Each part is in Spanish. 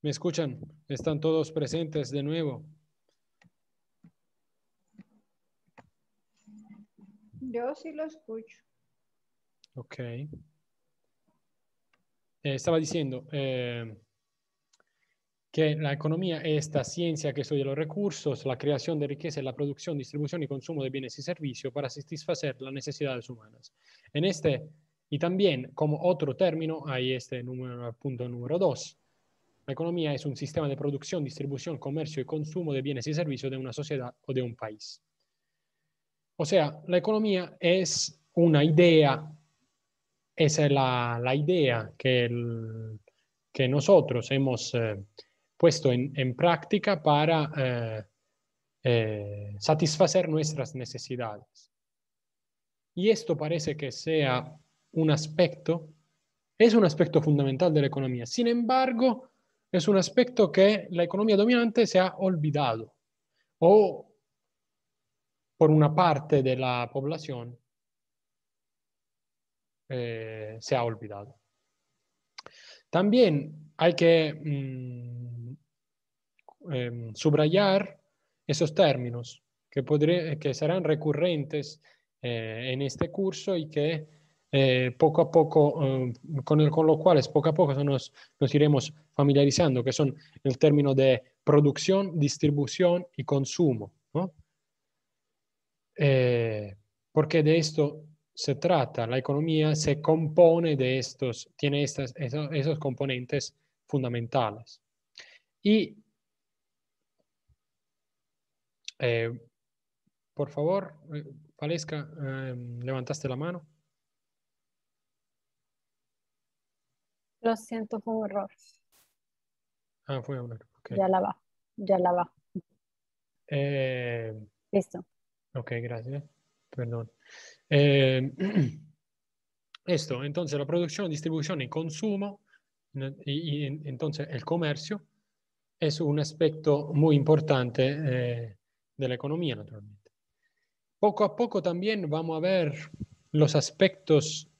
¿Me escuchan? ¿Están todos presentes de nuevo? Yo sí lo escucho. Ok. Eh, estaba diciendo eh, que la economía es esta ciencia que estudia los recursos, la creación de riqueza, la producción, distribución y consumo de bienes y servicios para satisfacer las necesidades humanas. En este y también, como otro término, hay este número, punto número dos. La economía es un sistema de producción, distribución, comercio y consumo de bienes y servicios de una sociedad o de un país. O sea, la economía es una idea, esa es la, idea que, que, nosotros hemos eh, puesto en, práctica para eh, eh, satisfacer nuestras necesidades. Y esto parece que sea un aspecto, es un aspecto fundamental de la economía. Sin embargo, es un aspecto que la economía dominante se ha olvidado o por una parte de la población eh, se ha olvidado. También hay que mm, em, subrayar esos términos que, que serán recurrentes eh, en este curso y que eh, poco a poco, eh, con, lo con los cuales poco a poco nos, iremos familiarizando, que son el término de producción, distribución y consumo. Eh, porque de esto se trata, la economía se compone de estos, tiene estas, esos, componentes fundamentales. Y, por favor, Falesca, levantaste la mano. Lo siento, fue un error. Ah, fue un error. Ya la va, ya la va. Eh, Listo. Ok, gracias. Perdón. Eh, esto, entonces, la producción, distribución y consumo, y, entonces el comercio, es un aspecto muy importante eh, de la economía, naturalmente. Poco a poco también vamos a ver los aspectos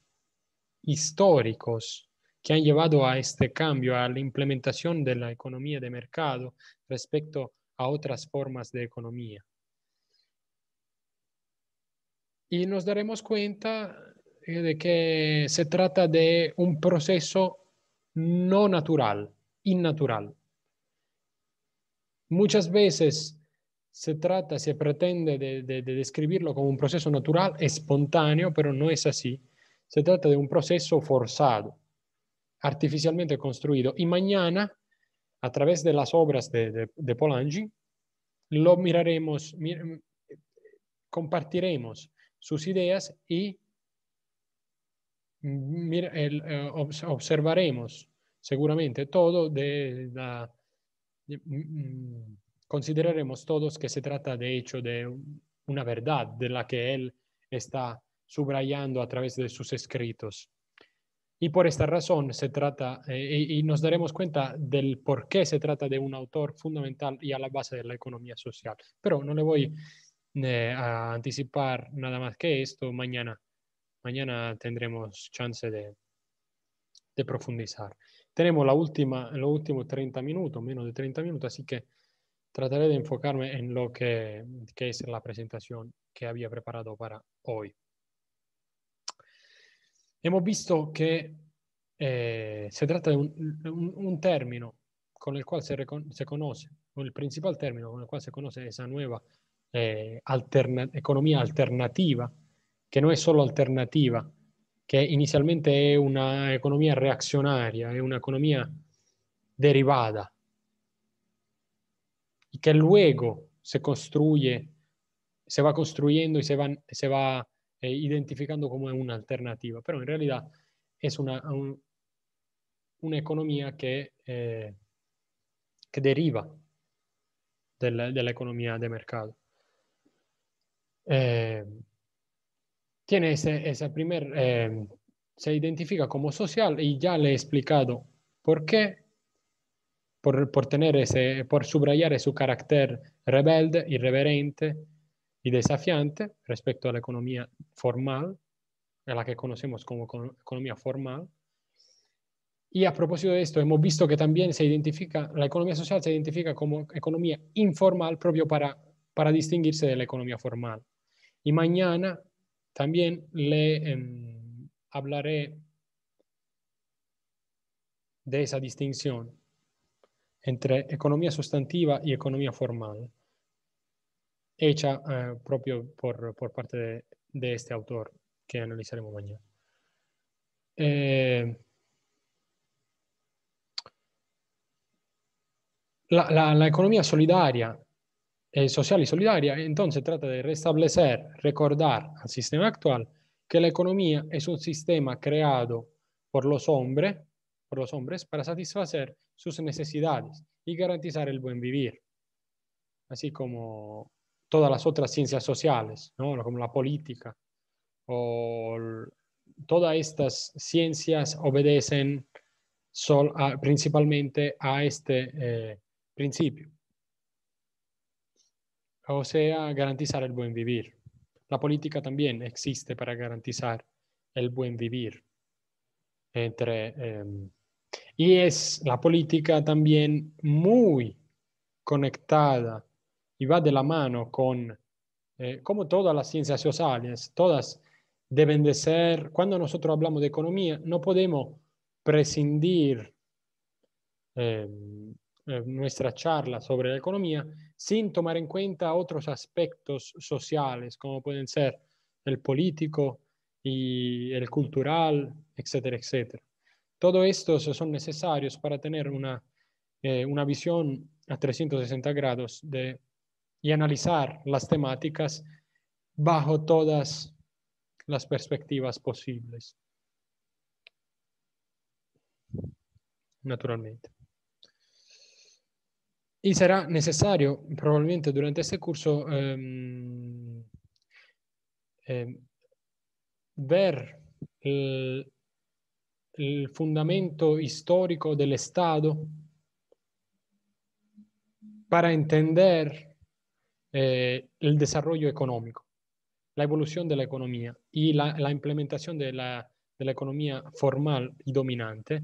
históricos que han llevado a este cambio, a la implementación de la economía de mercado respecto a otras formas de economía. Y nos daremos cuenta eh, de que se trata de un proceso no natural, innatural. Muchas veces se trata, se pretende describirlo como un proceso natural, espontáneo, pero no es así. Se trata de un proceso forzado artificialmente construido. Y mañana, a través de las obras de, polangi lo miraremos, compartiremos sus ideas y mm, eh, observaremos seguramente todo de mm, mm, consideraremos todos que se trata de hecho de una verdad de la que él está subrayando a través de sus escritos. Y por esta razón se trata, eh, y, nos daremos cuenta del por qué se trata de un autor fundamental y a la base de la economía social. Pero no le voy eh, a anticipar nada más que esto. Mañana, mañana tendremos chance de, profundizar. Tenemos la última, los últimos 30 minutos, menos de 30 minutos, así que trataré de enfocarme en lo que, que es la presentación que había preparado para hoy. abbiamo visto che eh, si tratta di un, un, un termine con il quale si, recon- si conosce, il principale termine con il quale si conosce questa nuova eh, alterna- economia alternativa, che non è solo alternativa, che inizialmente è un'economia reazionaria, è un'economia derivata, che que luego se construye, va costruendo e se va, se va Eh, identificando como una alternativa, pero en realidad es una, una economía que, eh, que deriva de la, economía de mercado. Eh, tiene primer, se identifica como social y ya le he explicado por qué por, tener ese, por subrayar su carácter rebelde, irreverente desafiante respecto a la economía formal, a la que conocemos como economía formal. Y a propósito de esto, hemos visto que también se identifica, la economía social se identifica como economía informal propio para, para distinguirse de la economía formal. Y mañana también le em, hablaré de esa distinción entre economía sustantiva y economía formal hecha eh, propio por, parte de, este autor que analizaremos mañana. Eh, la, economía solidaria, eh, social y solidaria, entonces trata de restablecer, recordar al sistema actual que la economía es un sistema creado por los hombres, por los hombres para satisfacer sus necesidades y garantizar el buen vivir, así como todas las otras ciencias sociales, como la política, todas estas ciencias obedecen principalmente a este eh, principio. O sea, garantizar el buen vivir. La política también existe para garantizar el buen vivir. Entre, em, y es la política también muy conectada y va de la mano con, eh, como todas las ciencias sociales, todas deben de ser, cuando nosotros hablamos de economía, no podemos prescindir em, nuestra charla sobre la economía sin tomar en cuenta otros aspectos sociales, como pueden ser el político y el cultural, etcétera, etcétera. Todo esto son necesarios para tener una, eh, una visión a 360 grados de y analizar las temáticas bajo todas las perspectivas posibles. Naturalmente. Y será necesario, probablemente durante este curso, em, em, ver el fundamento histórico del Estado para entender eh, el desarrollo económico, la evolución de la economía y la, implementación de la, economía formal y dominante,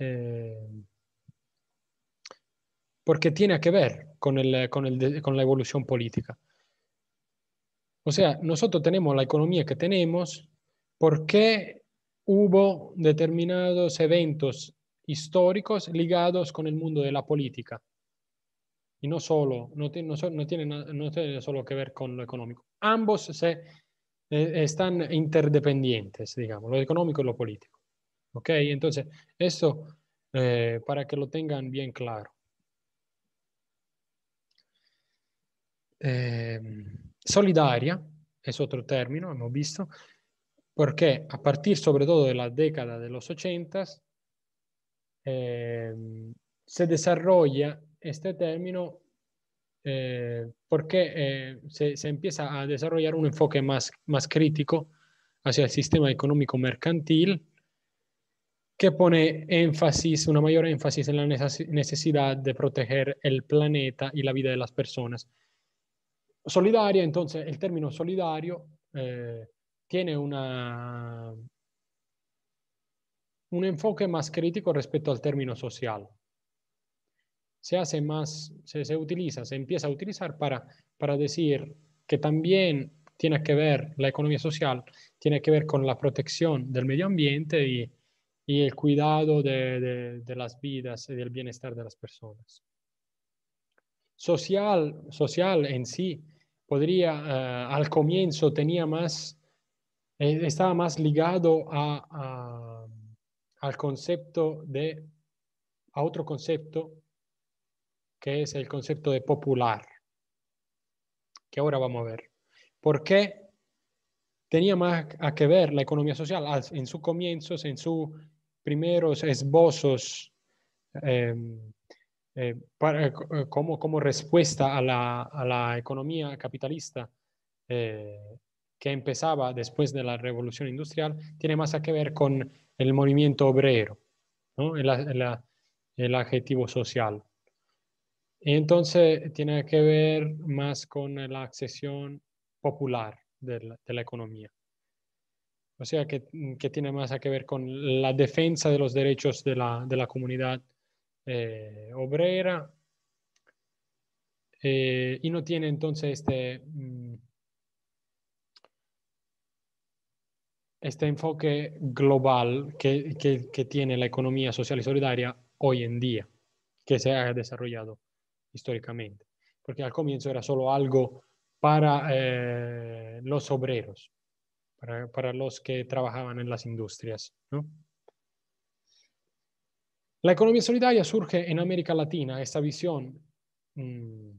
eh, porque tiene que ver con, con la evolución política. O sea, nosotros tenemos la economía que tenemos porque hubo determinados eventos históricos ligados con el mundo de la política y no solo, no, tiene, no, tiene, no tiene solo que ver con lo económico. Ambos se, eh, están interdependientes, digamos, lo económico y lo político. ¿Ok? Entonces, eso eh, para que lo tengan bien claro. Eh, solidaria es otro término, hemos visto, porque a partir sobre todo de la década de los ochentas se desarrolla este término, eh, porque eh, se, empieza a desarrollar un enfoque más, más crítico hacia el sistema económico mercantil que pone énfasis, una mayor énfasis en la necesidad de proteger el planeta y la vida de las personas. Solidaria, entonces, el término solidario eh, tiene una, un enfoque más crítico respecto al término social se hace más, se, utiliza, se empieza a utilizar para, para decir que también tiene que ver la economía social, tiene que ver con la protección del medio ambiente y, el cuidado de, las vidas y del bienestar de las personas. Social, social en sí podría, eh, al comienzo tenía más, eh, estaba más ligado al concepto de, a otro concepto que es el concepto de popular, que ahora vamos a ver. ¿Por qué tenía más a que ver la economía social en sus comienzos, en sus primeros esbozos em, eh, eh, como, respuesta a la, economía capitalista eh, que empezaba después de la revolución industrial, tiene más a que ver con el movimiento obrero, el adjetivo social. Y Entonces, tiene que ver más con la accesión popular de la, economía. O sea, que, tiene más a que ver con la defensa de los derechos de la, comunidad eh, obrera eh, y no tiene entonces este, mm, este enfoque global que, que, tiene la economía social y solidaria hoy en día, que se ha desarrollado históricamente, porque al comienzo era solo algo para eh, los obreros, para, los que trabajaban en las industrias. La economía solidaria surge en América Latina, esta visión, mm,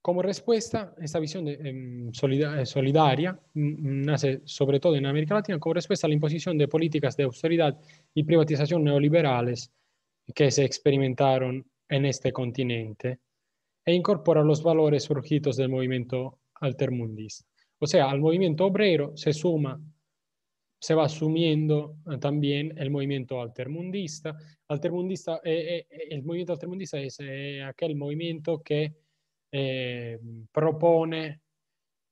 como respuesta, esta visión em, solidaria mm, nace sobre todo en América Latina como respuesta a la imposición de políticas de austeridad y privatización neoliberales que se experimentaron en este continente e incorpora los valores surgidos del movimiento altermundista. O sea, al movimiento obrero se suma, se va asumiendo también el movimiento altermundista. altermundista eh, eh, eh, el movimiento altermundista es aquel movimiento que propone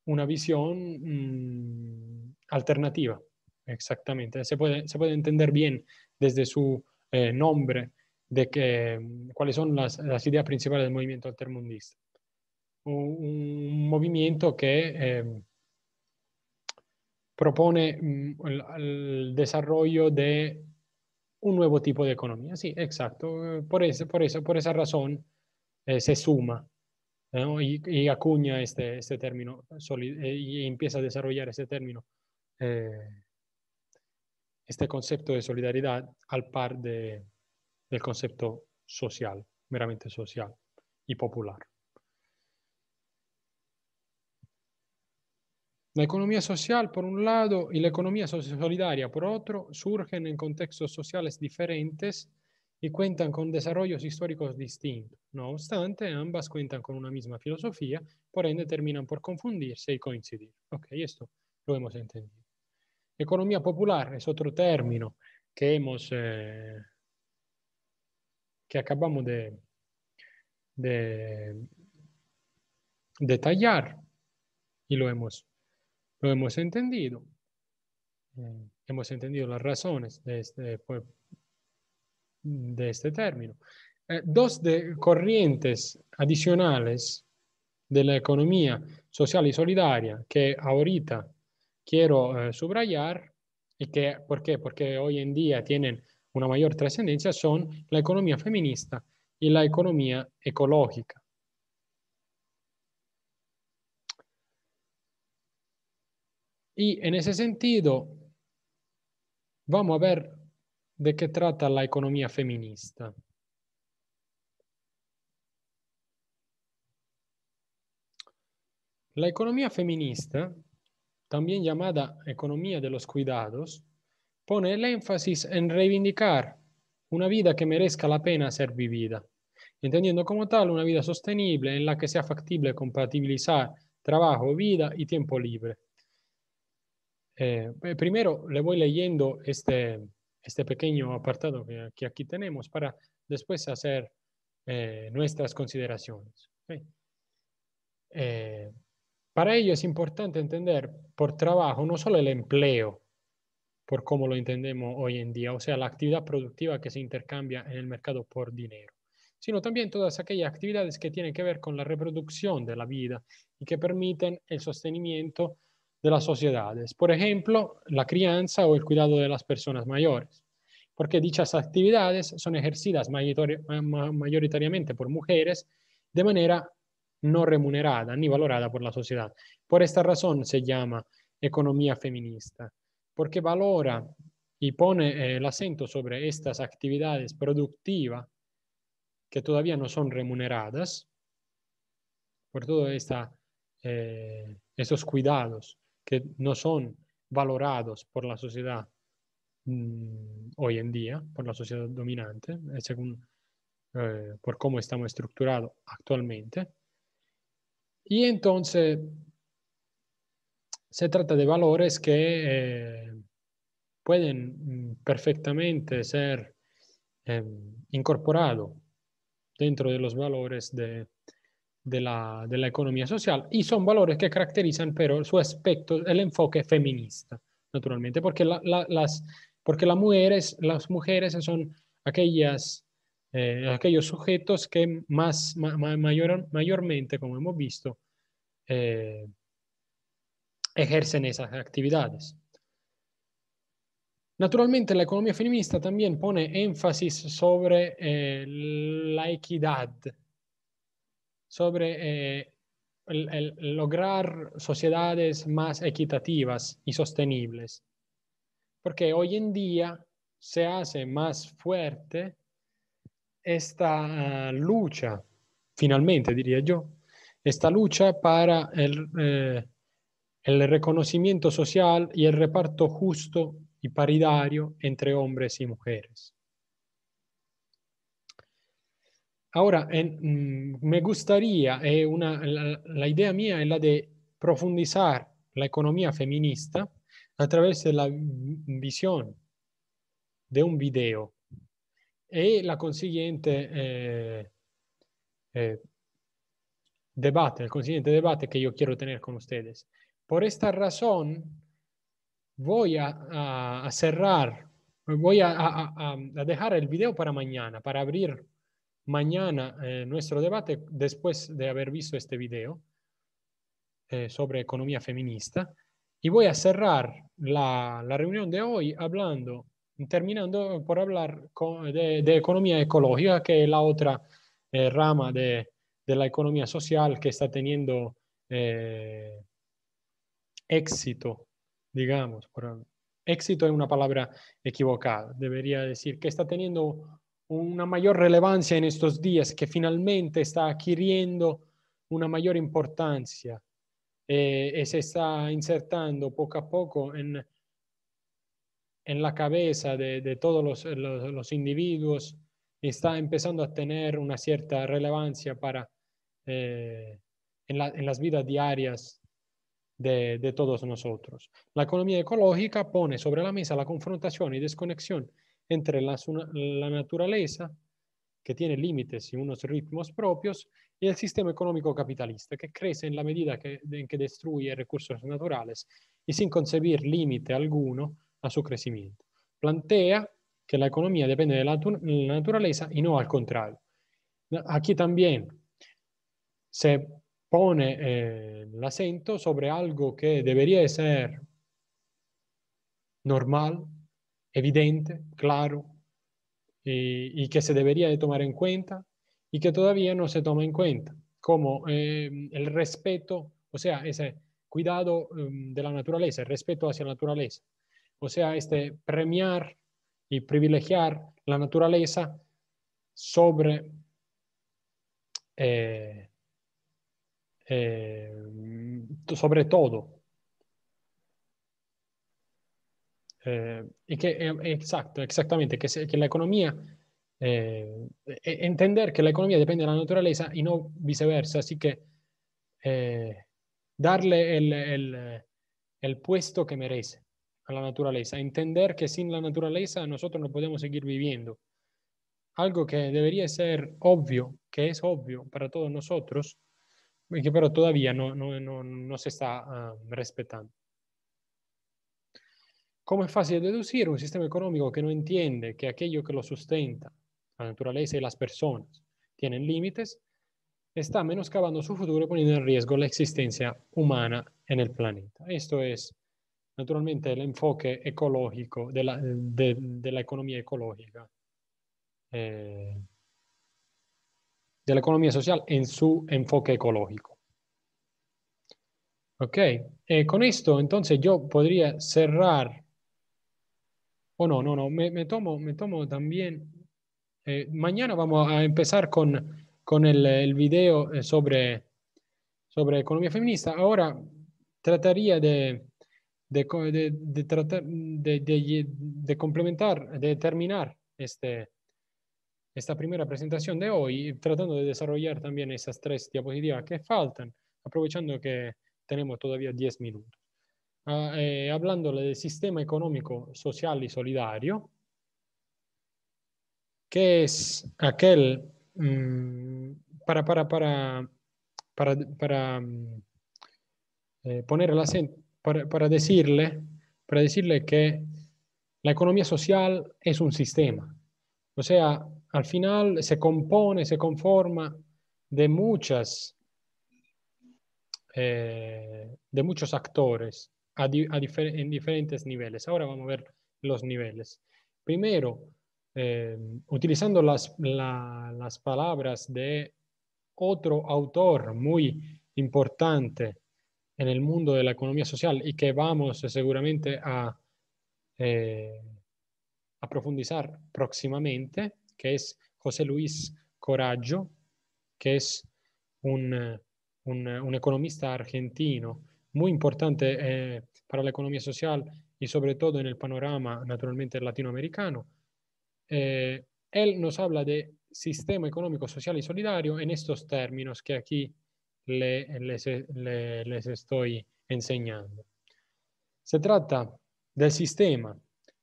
una visión mm, alternativa. Exactamente, se puede, se puede entender bien desde su nombre de que, mm, cuáles son las, ideas principales del movimiento altermundista. Un, movimiento que eh, propone mm, el, desarrollo de un nuevo tipo de economía. Sí, exacto. Por, eso, por, por esa razón eh, se suma y, acuña este, este término eh, y empieza a desarrollar este término este concepto de solidaridad al par de, del concepto social, meramente social y popular. La economía social, por un lado, y la economía solidaria, por otro, surgen en contextos sociales diferentes y cuentan con desarrollos históricos distintos. No obstante, ambas cuentan con una misma filosofía, por ende terminan por confundirse y coincidir. Ok, esto lo hemos entendido. Economía popular es otro término que hemos eh, que acabamos de, detallar y lo hemos, lo hemos entendido. Mm, hemos entendido las razones de este, de este término. Eh, dos de corrientes adicionales de la economía social y solidaria que ahorita quiero eh, subrayar y que, ¿por qué? Porque hoy en día tienen una mayor trascendencia son la economía feminista y la economía ecológica. Y en ese sentido, vamos a ver de qué trata la economía feminista. La economía feminista, también llamada economía de los cuidados, pone el énfasis en reivindicar una vida que merezca la pena ser vivida, entendiendo como tal una vida sostenible en la que sea factible compatibilizar trabajo, vida y tiempo libre. Eh, eh, primero le voy leyendo este, este pequeño apartado que, aquí tenemos para después hacer eh, nuestras consideraciones. para ello es importante entender por trabajo no solo el empleo, por cómo lo entendemos hoy en día, o sea, la actividad productiva que se intercambia en el mercado por dinero, sino también todas aquellas actividades que tienen que ver con la reproducción de la vida y que permiten el sostenimiento de las sociedades. Por ejemplo, la crianza o el cuidado de las personas mayores, porque dichas actividades son ejercidas mayoritariamente por mujeres de manera no remunerada ni valorada por la sociedad. Por esta razón se llama economía feminista porque valora y pone eh, el acento sobre estas actividades productivas que todavía no son remuneradas, por todos eh, estos cuidados que no son valorados por la sociedad mm, hoy en día, por la sociedad dominante, eh, según eh, por cómo estamos estructurados actualmente. Y entonces se trata de valores que eh, pueden mm, perfectamente ser em, incorporados dentro de los valores de, la, economía social y son valores que caracterizan pero su aspecto, el enfoque feminista, naturalmente, porque, las, mujeres, las mujeres son aquellas... Eh, aquellos sujetos que más, mayormente, como hemos visto, eh, ejercen esas actividades. Naturalmente la economía feminista también pone énfasis sobre eh, la equidad, sobre eh, lograr sociedades más equitativas y sostenibles, porque hoy en día se hace más fuerte esta ah, lucha, finalmente diría yo, esta lucha para el, eh, el reconocimiento social y el reparto justo y paritario entre hombres y mujeres. Ahora, mm, me gustaría, eh, la, idea mía es la de profundizar la economía feminista a través de la visión de un video y la consiguiente eh, eh, debate, el consiguiente debate que yo quiero tener con ustedes. Por esta razón, voy a, cerrar, voy a, dejar el video para mañana, para abrir mañana eh, nuestro debate después de haber visto este video eh, sobre economía feminista. Y voy a cerrar la, reunión de hoy hablando, terminando por hablar de, economía ecológica, que es la otra eh, rama de, la economía social que está teniendo éxito, digamos. éxito es una palabra equivocada. Debería decir que está teniendo una mayor relevancia en estos días, que finalmente está adquiriendo una mayor importancia eh, se está insertando poco a poco en, en la cabeza de, todos los, individuos está empezando a tener una cierta relevancia para, eh, en, en las vidas diarias de, todos nosotros. La economía ecológica pone sobre la mesa la confrontación y desconexión entre la, naturaleza, que tiene límites y unos ritmos propios, y el sistema económico capitalista, que crece en la medida que, en que destruye recursos naturales y sin concebir límite alguno a su crecimiento. Plantea que la economía depende de la naturaleza y no al contrario. Aquí también se pone eh, el acento sobre algo que debería ser normal, evidente, claro, y, que se debería de tomar en cuenta y que todavía no se toma en cuenta, como em, el respeto, o sea, ese cuidado em, de la naturaleza, el respeto hacia la naturaleza, o sea, este premiar y privilegiar la naturaleza sobre eh, eh, sobre todo. Eh, y que, eh, exacto, exactamente, que, que la economía, e, entender que la economía depende de la naturaleza y no viceversa, así que darle el, el puesto que merece a la naturaleza, entender que sin la naturaleza nosotros no podemos seguir viviendo algo que debería ser obvio, que es obvio para todos nosotros, que pero todavía no, no, no, se está ah, respetando. ¿Cómo es fácil deducir un sistema económico que no entiende que aquello que lo sustenta, la naturaleza y las personas, tienen límites? Está menoscabando su futuro y poniendo en riesgo la existencia humana en el planeta. Esto es naturalmente el enfoque ecológico de la, la economía ecológica. Eh, de la economía social en su enfoque ecológico. Ok, eh, con esto entonces yo podría cerrar. O oh, no, no, no, me, tomo, me tomo también. Eh, mañana vamos a empezar con, el, video eh, sobre, sobre economía feminista. Ahora trataría de, de, complementar, de terminar este, esta primera presentación de hoy, tratando de desarrollar también esas tres diapositivas que faltan, aprovechando que tenemos todavía diez minutos. hablando hablándole del sistema económico, social y solidario, que es aquel para, para, para, para, para poner el acento, para, para, decirle, para decirle que la economía social es un sistema. O sea, al final se compone, se conforma de muchas, eh, de muchos actores en diferentes niveles. Ahora vamos a ver los niveles. Primero, eh, utilizando las, las palabras de otro autor muy importante en el mundo de la economía social y que vamos eh, seguramente a profundizar próximamente, que es José Luis Coraggio, que es un, economista argentino muy importante eh, para la economía social y sobre todo en el panorama naturalmente latinoamericano. Eh, él nos habla de sistema económico, social y solidario en estos términos que aquí les, les estoy enseñando. Se trata del sistema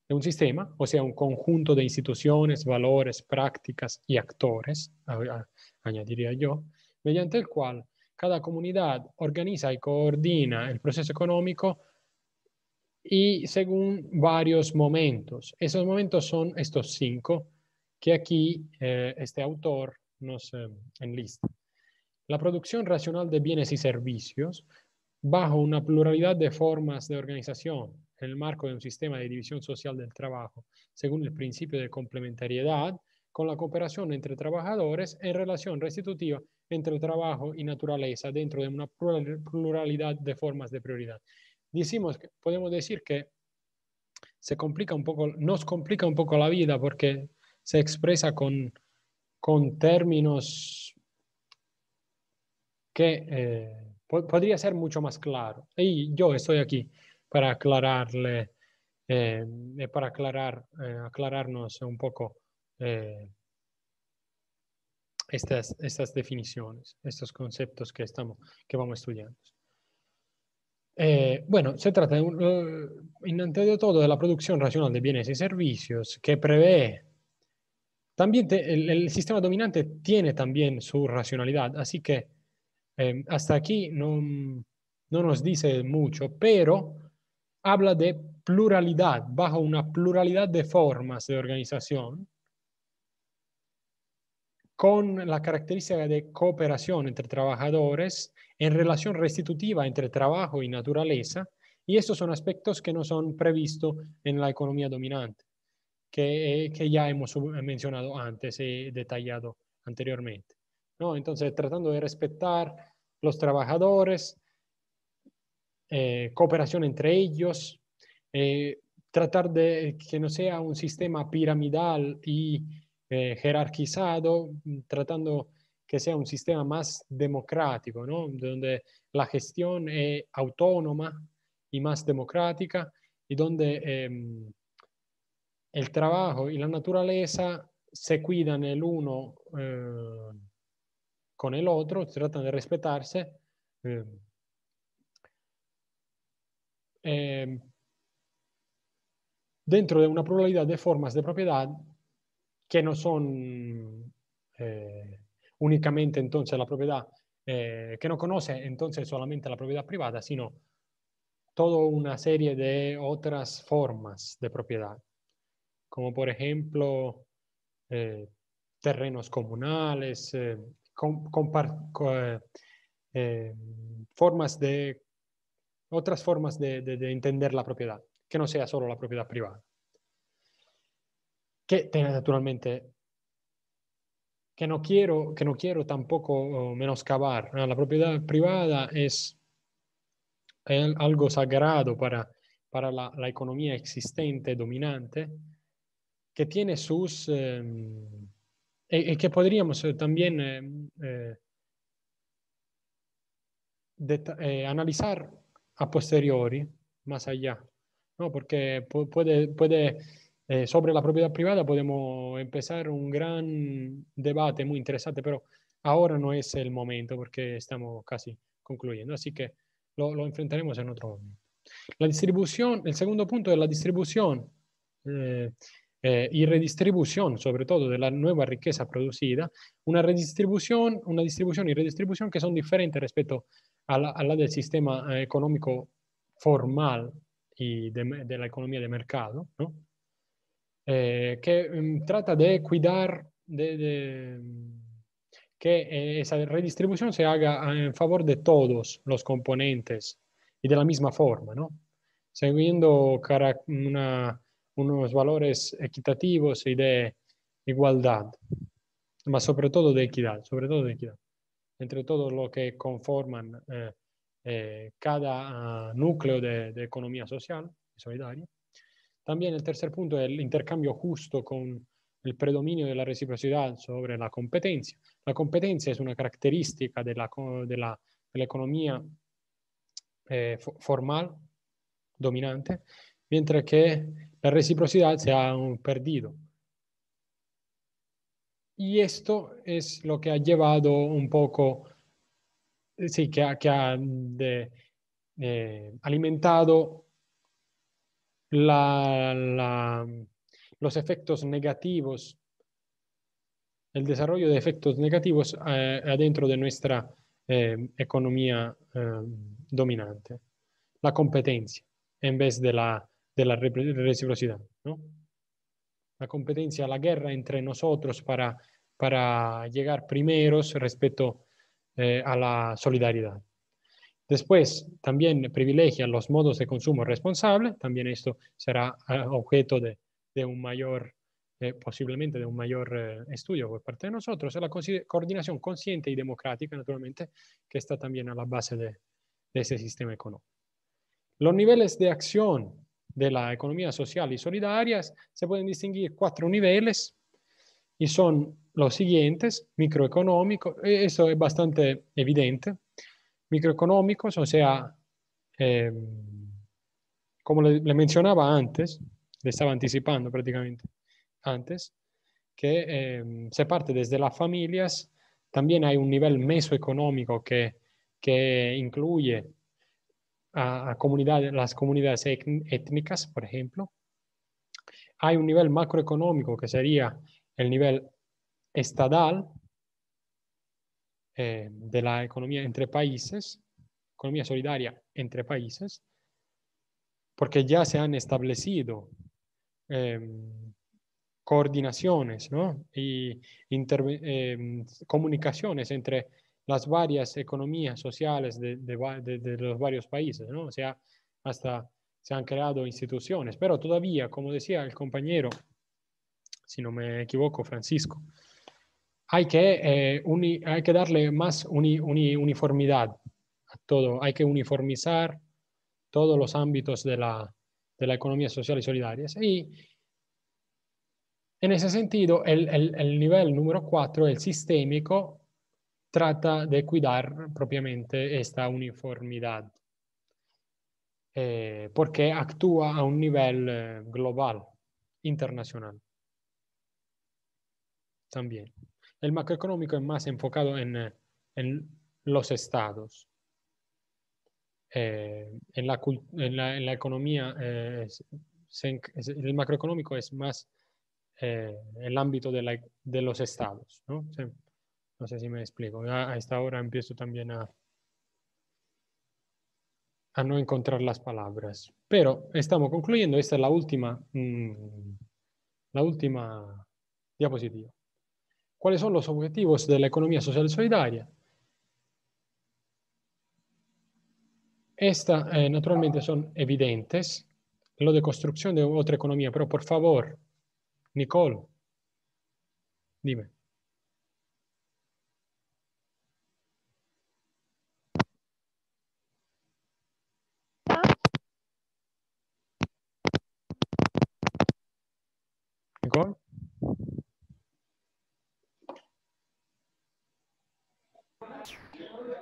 de un sistema, o sea, un conjunto de instituciones, valores, prácticas y actores, añadiría yo, mediante el cual cada comunidad organiza y coordina el proceso económico y según varios momentos. Esos momentos son estos cinco que aquí eh, este autor nos eh, enlista. La producción racional de bienes y servicios bajo una pluralidad de formas de organización, en el marco de un sistema de división social del trabajo, según el mm. principio de complementariedad, con la cooperación entre trabajadores en relación restitutiva entre trabajo y naturaleza dentro de una pluralidad de formas de prioridad. Decimos que, podemos decir que se complica un poco, nos complica un poco la vida porque se expresa con, con términos que eh, podría ser mucho más claro. Y yo estoy aquí para aclararle, eh, eh, para aclarar, eh, aclararnos un poco estas, estas definiciones, estos conceptos que, estamos, que vamos estudiando. bueno, se trata, en de todo, de la producción racional de bienes y servicios que prevé. También el, sistema dominante tiene también su racionalidad, así que hasta aquí no, no, nos dice mucho, pero habla de pluralidad, bajo una pluralidad de formas de organización, con la característica de cooperación entre trabajadores en relación restitutiva entre trabajo y naturaleza, y estos son aspectos que no son previstos en la economía dominante, que, eh, que ya hemos mencionado antes y eh, detallado anteriormente. ¿no? Entonces, tratando de respetar los trabajadores, eh, cooperación entre ellos, eh, tratar de que no sea un sistema piramidal y eh, jerarquizado, tratando que sea un sistema más democrático, donde la gestión es autónoma y más democrática y donde em, el trabajo y la naturaleza se cuidan el uno con el otro, tratan de respetarse. Em, dentro de una pluralidad de formas de propiedad que no son eh, únicamente entonces la propiedad eh, que no conoce entonces solamente la propiedad privada, sino toda una serie de otras formas de propiedad, como por ejemplo eh, terrenos comunales, formas de otras formas de, entender la propiedad, que no sea solo la propiedad privada. Que naturalmente, que no quiero, que no quiero tampoco menoscabar. La propiedad privada es, algo sagrado para, para la, economía existente, dominante, que tiene sus... y, em, e, e que podríamos eh, también em, eh, eh, analizar a posteriori, más allá, ¿no? Porque puede, puede eh, sobre la propiedad privada podemos empezar un gran debate muy interesante, pero ahora no es el momento porque estamos casi concluyendo, así que lo, enfrentaremos en otro momento. La distribución, el segundo punto es la distribución. Eh, eh, y redistribución, sobre todo de la nueva riqueza producida, una redistribución, una distribución y redistribución que son diferentes respecto a la, del sistema eh, económico formal y de, la economía de mercado, eh, que mm, trata de cuidar de, mm, que esa redistribución se haga ah, en favor de todos los componentes y de la misma forma, ¿no? Siguiendo una unos valores equitativos y de igualdad, pero sobre todo de equidad, sobre todo de equidad, entre todo lo que conforman eh, eh, cada ah, núcleo de, economía social y solidaria. También el tercer punto es el intercambio justo con el predominio de la reciprocidad sobre la competencia. La competencia es una característica de la, economía eh, formal dominante mientras que la reciprocidad se ha perdido. Y esto es lo que ha llevado un poco, sí, que ha, eh, alimentado los efectos negativos, el desarrollo de efectos negativos eh, adentro de nuestra eh, economía dominante, la competencia en vez de la de la reciprocidad. ¿no? La competencia, la guerra entre nosotros para, para llegar primeros respecto eh, a la solidaridad. Después, también privilegia los modos de consumo responsable, también esto será eh, objeto de, de un mayor, eh, posiblemente de un mayor estudio por parte de nosotros, la coordinación consciente y democrática, naturalmente, que está también a la base de, de ese sistema económico. Los niveles de acción de la economía social y solidaria, se pueden distinguir cuatro niveles y son los siguientes, microeconómicos, e, eso es bastante evidente, microeconómicos, o sea, eh, como le, mencionaba antes, le estaba anticipando prácticamente antes, que eh, se parte desde las familias, también hay un nivel mesoeconómico que, que incluye a, las comunidades étnicas, por ejemplo. Hay un nivel macroeconómico que sería el nivel estatal eh, de la economía entre países, economía solidaria entre países, porque ya se han establecido em, coordinaciones ¿no? y em, comunicaciones entre las varias economías sociales de, los varios países, ¿no? O sea, hasta se han creado instituciones, pero todavía, como decía el compañero, si no me equivoco, Francisco, hay que, eh, hay que darle más uniformidad a todo, hay que uniformizar todos los ámbitos de la, de la economía social y solidaria. Y en ese sentido, el, nivel número 4, el sistémico, trata de cuidar propiamente esta uniformidad, eh, porque actúa a un nivel eh, global, internacional. También. El macroeconómico es más enfocado en, eh, los estados. en, la, economía, el macroeconómico es más el ámbito de, los estados. No sé si me explico. A, esta hora empiezo también a, a no encontrar las palabras. Pero estamos concluyendo. Esta es la última, mm, la última diapositiva. ¿Cuáles son los objetivos de la economía social solidaria? Estas eh, naturalmente son evidentes. Lo de construcción de otra economía, pero por favor, Nicole, dime.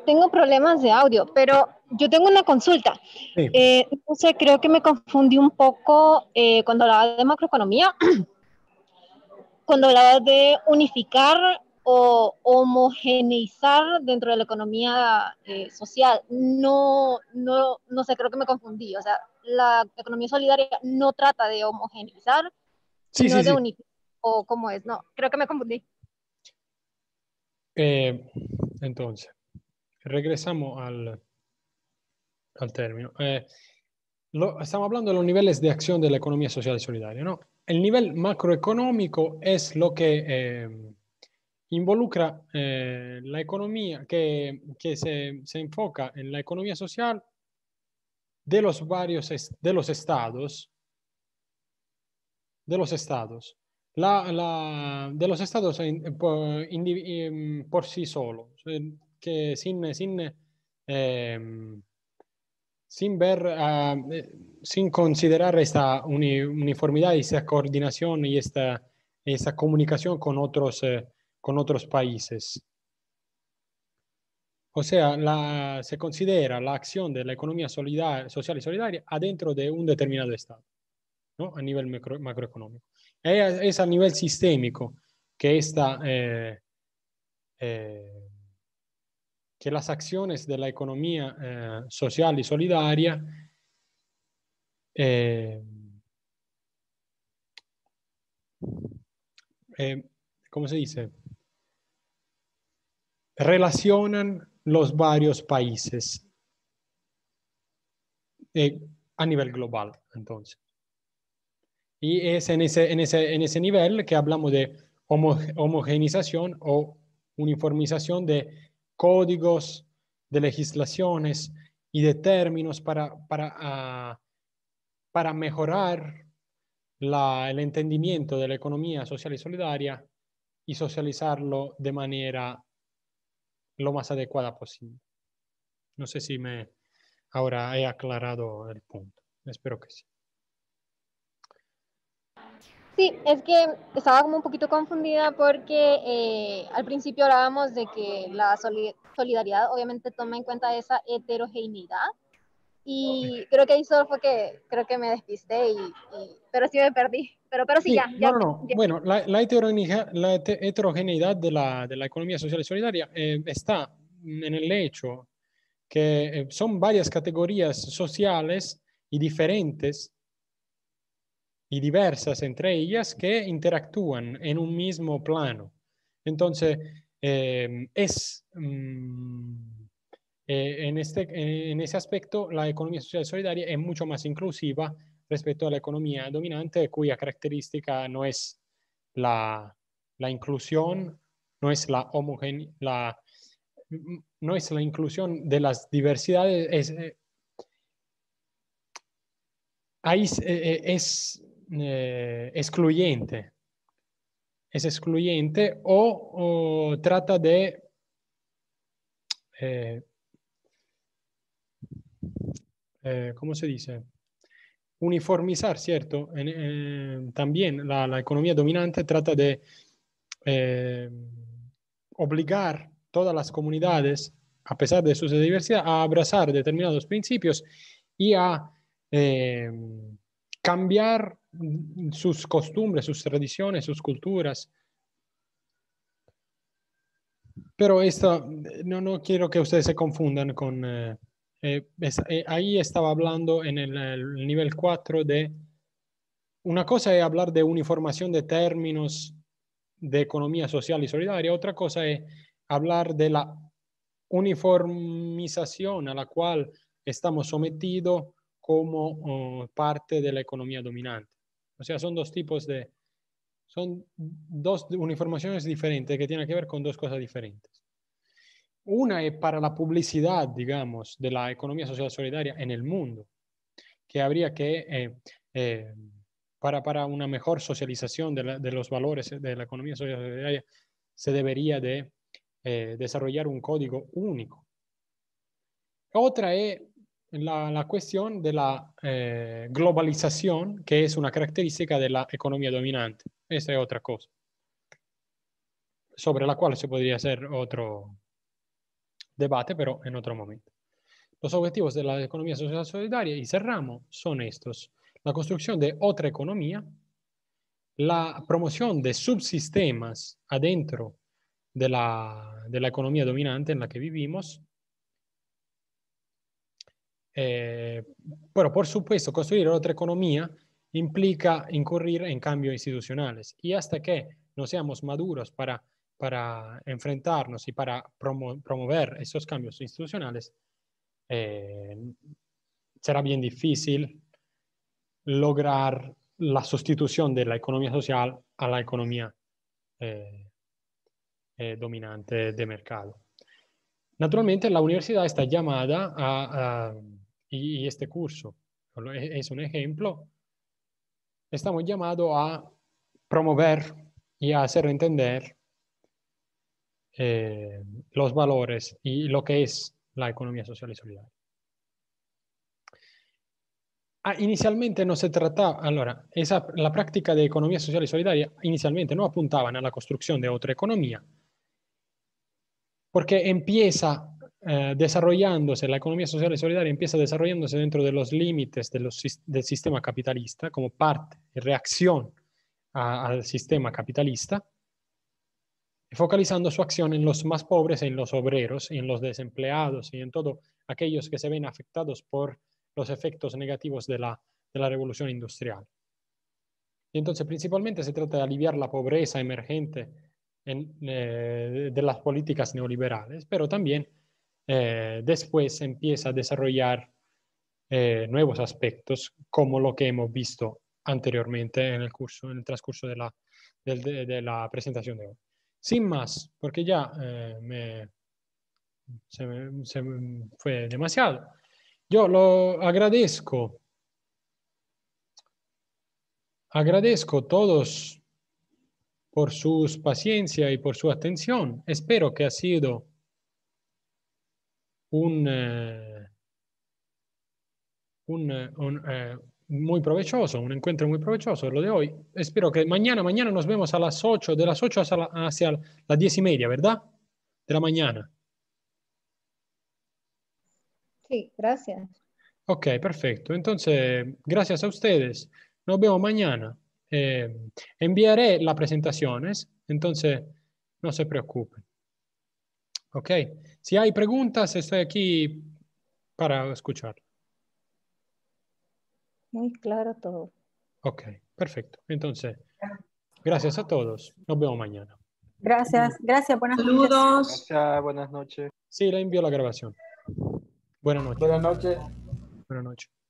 tengo problemas de audio, pero yo tengo una consulta. Eh, no sé, creo que me confundí un poco eh, cuando hablaba de macroeconomía, cuando hablaba de unificar o homogeneizar dentro de la economía eh, social. No, no, no sé, creo que me confundí. O sea, la economía solidaria no trata de homogeneizar, sino de unificar, o cómo es. No, creo que me confundí. entonces regresamos al, al término. Eh, estamos hablando de los niveles de acción de la economía social y solidaria. El nivel macroeconómico es lo que eh, involucra eh, la economía, que, se, enfoca en la economía social de los varios de los estados, de los estados, de los estados por, em, por sí solo. Em, sin, ver, ah, eh, sin considerar esta uniformidad y esta coordinación y esta, comunicación con otros, eh, con otros países. O sea, la, se considera la acción de la economía social y solidaria adentro de un determinado Estado, a nivel macroeconómico. Es, a nivel sistémico que esta eh, que las acciones de la economía eh, social y solidaria eh, eh, ¿cómo se dice? Relacionan los varios países a nivel global, entonces. Y es en ese, nivel que hablamos de homogeneización homogenización o uniformización de códigos, de legislaciones y de términos para, para, ah, mejorar el entendimiento de la economía social y solidaria y socializarlo de manera lo más adecuada posible. No sé si me ahora he aclarado el punto. Espero que sí. Sí, es que estaba como un poquito confundida porque eh, al principio hablábamos de que la solidaridad obviamente toma en cuenta esa heterogeneidad y creo que ahí solo fue que creo que me despisté y, pero sí me perdí pero pero sí, ya, bueno la, heterogeneidad, la heterogeneidad de, la, de la, economía social y solidaria eh, está en el hecho que eh, son varias categorías sociales y diferentes y diversas entre ellas que interactúan en un mismo plano. Entonces, em, es mm, eh, en, este, en ese aspecto la economía social solidaria es mucho más inclusiva respecto a la economía dominante cuya característica no es la, la inclusión, no es la homogeneidad, no es la inclusión de las diversidades, eh, ahí eh, es eh, excluyente. Es excluyente o, trata de... Eh, eh, ¿Cómo se dice? Uniformizar, ¿cierto? también la, economía dominante trata de obligar todas las comunidades, a pesar de su diversidad, a abrazar determinados principios y a cambiar sus costumbres, sus tradiciones, sus culturas. Pero esto, no, quiero que ustedes se confundan con... Eh, eh, eh, ahí estaba hablando en el, nivel 4 de... Una cosa es hablar de uniformación de términos de economía social y solidaria, otra cosa es hablar de la uniformización a la cual estamos sometidos como oh, parte de la economía dominante. O sea, son dos tipos de, son dos uniformaciones diferentes que tienen que ver con dos cosas diferentes. Una es para la publicidad, digamos, de la economía social solidaria en el mundo, que habría que, eh, eh, para, para, una mejor socialización de, los valores de la economía social solidaria, se debería de eh, desarrollar un código único. Otra es la, cuestión de la eh, globalización, que es una característica de la economía dominante. Esa es otra cosa, sobre la cual se podría hacer otro debate, pero en otro momento. Los objetivos de la economía social solidaria, y cerramos, son estos. La construcción de otra economía, la promoción de subsistemas adentro de la, de la economía dominante en la que vivimos, eh, pero por supuesto, construir otra economía implica incurrir en cambios institucionales y hasta que no seamos maduros para, para enfrentarnos y para promover esos cambios institucionales, eh, será bien difícil lograr la sustitución de la economía social a la economía eh, eh, dominante de mercado. Naturalmente, la universidad está llamada a y, este curso e, es un ejemplo, estamos llamados a promover y a hacer entender eh, los valores y lo que es la economía social y solidaria. Ah, inicialmente no se trataba, allora, ah, la práctica de economía social y solidaria inicialmente no apuntaban a la construcción de otra economía, porque empieza eh, desarrollándose, la economía social y solidaria empieza desarrollándose dentro de los límites del sistema capitalista como parte y reacción al sistema capitalista, focalizando su acción en los más pobres, en los obreros, en los desempleados y en todo aquellos que se ven afectados por los efectos negativos de la, revolución industrial. Y entonces principalmente se trata de aliviar la pobreza emergente eh, de las políticas neoliberales, pero también eh, después empieza a desarrollar eh, nuevos aspectos, como lo que hemos visto anteriormente en el, curso, en el transcurso de la, de, la presentación de hoy. Sin más, porque ya eh, me, fue demasiado. Yo lo agradezco. Agradezco todos por su paciencia y por su atención. Espero que ha sido un, eh, eh, eh, muy provechoso, un encuentro muy provechoso lo de hoy. Espero que mañana, mañana nos vemos a las 8, de las 8 hacia las 10 y media, ¿verdad? De la mañana. Sí, gracias. Ok, perfecto. Entonces, gracias a ustedes. Nos vemos mañana. enviaré las presentaciones, entonces no se preocupen. Ok. Si hay preguntas, estoy aquí para escuchar. Muy claro todo. Ok, perfecto. Entonces, gracias a todos. Nos vemos mañana. Gracias, gracias, buenas Saludos. noches. buenas noches. Sí, le envío la grabación. Buenas noches. Buenas noches. Buenas noches.